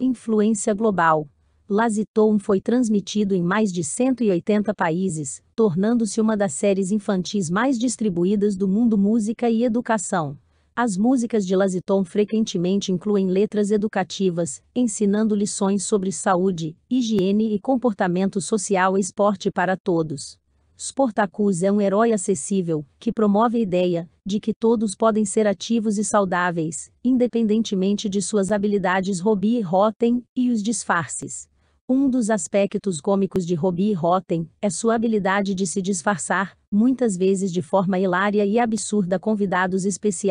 Influência global. Laziton foi transmitido em mais de 180 países, tornando-se uma das séries infantis mais distribuídas do mundo música e educação. As músicas de Laziton frequentemente incluem letras educativas, ensinando lições sobre saúde, higiene e comportamento social e esporte para todos. Sportacus é um herói acessível, que promove a ideia de que todos podem ser ativos e saudáveis, independentemente de suas habilidades e Rotten e os disfarces. Um dos aspectos cômicos de e Rotten é sua habilidade de se disfarçar, muitas vezes de forma hilária e absurda convidados especiais